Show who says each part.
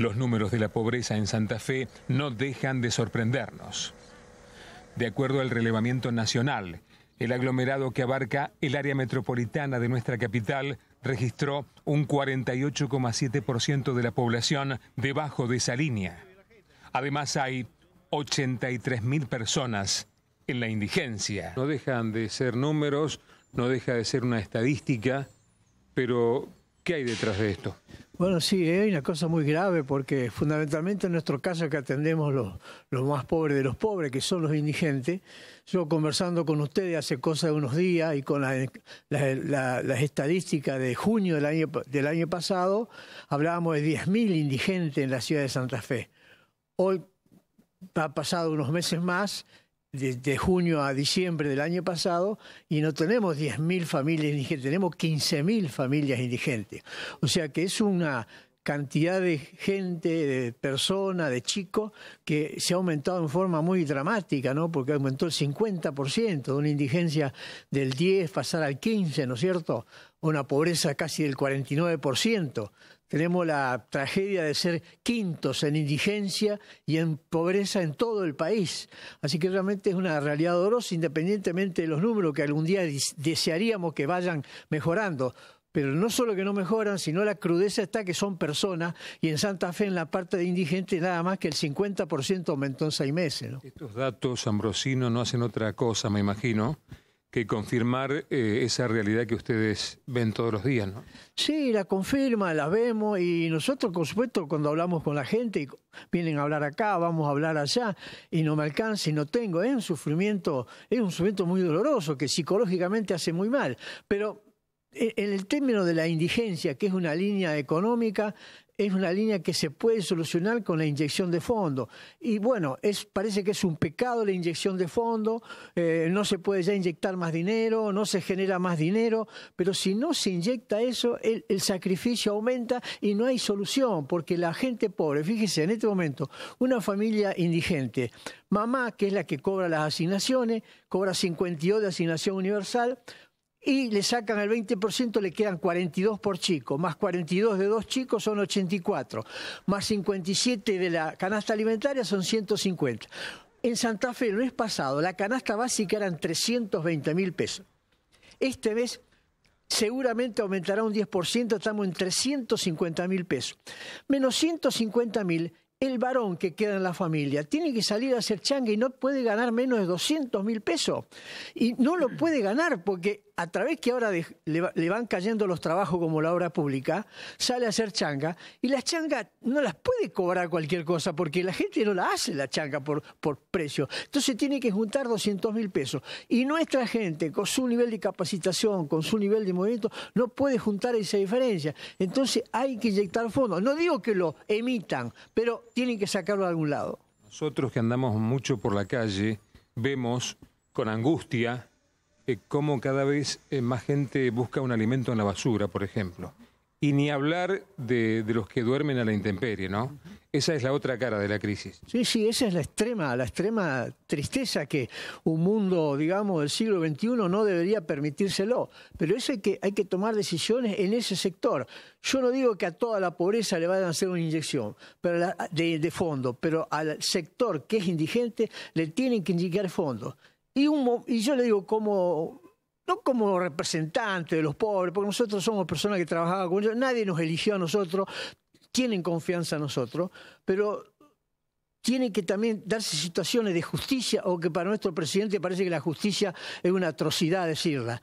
Speaker 1: Los números de la pobreza en Santa Fe no dejan de sorprendernos. De acuerdo al relevamiento nacional, el aglomerado que abarca el área metropolitana de nuestra capital registró un 48,7% de la población debajo de esa línea. Además hay 83.000 personas en la indigencia. No dejan de ser números, no deja de ser una estadística, pero ¿qué hay detrás de esto?
Speaker 2: Bueno, sí, hay una cosa muy grave porque fundamentalmente en nuestro caso que atendemos los, los más pobres de los pobres, que son los indigentes. Yo conversando con ustedes hace cosa de unos días y con las estadísticas de junio del año, del año pasado, hablábamos de 10.000 indigentes en la ciudad de Santa Fe. Hoy ha pasado unos meses más de, junio a diciembre del año pasado y no tenemos 10.000 familias indigentes, tenemos 15.000 familias indigentes. O sea que es una cantidad de gente, de personas, de chicos, que se ha aumentado en forma muy dramática, ¿no? Porque aumentó el 50%, de una indigencia del 10 pasar al 15, ¿no es cierto? Una pobreza casi del 49%. Tenemos la tragedia de ser quintos en indigencia y en pobreza en todo el país. Así que realmente es una realidad dolorosa, independientemente de los números que algún día desearíamos que vayan mejorando. Pero no solo que no mejoran, sino la crudeza está que son personas y en Santa Fe, en la parte de indigente, nada más que el 50% aumentó en seis meses.
Speaker 1: Estos datos, Ambrosino, no hacen otra cosa, me imagino, que confirmar eh, esa realidad que ustedes ven todos los días, ¿no?
Speaker 2: Sí, la confirma, la vemos y nosotros, por supuesto, cuando hablamos con la gente, vienen a hablar acá, vamos a hablar allá y no me alcanza y no tengo, es un sufrimiento, es un sufrimiento muy doloroso que psicológicamente hace muy mal, pero eh, en el término de la indigencia, que es una línea económica, es una línea que se puede solucionar con la inyección de fondo. Y bueno, parece que es un pecado la inyección de fondo, eh, no se puede ya inyectar más dinero, no se genera más dinero, pero si no se inyecta eso, el, sacrificio aumenta y no hay solución, porque la gente pobre, fíjese, en este momento, una familia indigente, mamá, que es la que cobra las asignaciones, cobra 52 de asignación universal, y le sacan el 20%, le quedan 42 por chico, más 42 de dos chicos son 84, más 57 de la canasta alimentaria son 150. En Santa Fe el mes pasado la canasta básica eran 320 mil pesos. Este mes seguramente aumentará un 10%, estamos en 350 mil pesos. Menos 150 mil el varón que queda en la familia tiene que salir a hacer changa y no puede ganar menos de 200 mil pesos. Y no lo puede ganar porque a través que ahora le, van cayendo los trabajos como la obra pública, sale a hacer changa y las changa no las puede cobrar cualquier cosa porque la gente no la hace la changa por, por precio. Entonces tiene que juntar 200 mil pesos. Y nuestra gente, con su nivel de capacitación, con su nivel de movimiento, no puede juntar esa diferencia. Entonces hay que inyectar fondos. No digo que lo emitan, pero tienen que sacarlo de algún lado.
Speaker 1: Nosotros que andamos mucho por la calle, vemos con angustia eh, cómo cada vez eh, más gente busca un alimento en la basura, por ejemplo. Y ni hablar de, de, los que duermen a la intemperie, ¿no? Esa es la otra cara de la crisis.
Speaker 2: Sí, sí, esa es la extrema, la extrema tristeza que un mundo, digamos, del siglo XXI no debería permitírselo. Pero eso hay que, hay que tomar decisiones en ese sector. Yo no digo que a toda la pobreza le vayan a hacer una inyección pero de, fondo, pero al sector que es indigente le tienen que indicar fondos. Y, un, y yo le digo cómo no como representante de los pobres, porque nosotros somos personas que trabajaban con ellos, nadie nos eligió a nosotros, tienen confianza en nosotros, pero tienen que también darse situaciones de justicia, o que para nuestro presidente parece que la justicia es una atrocidad decirla.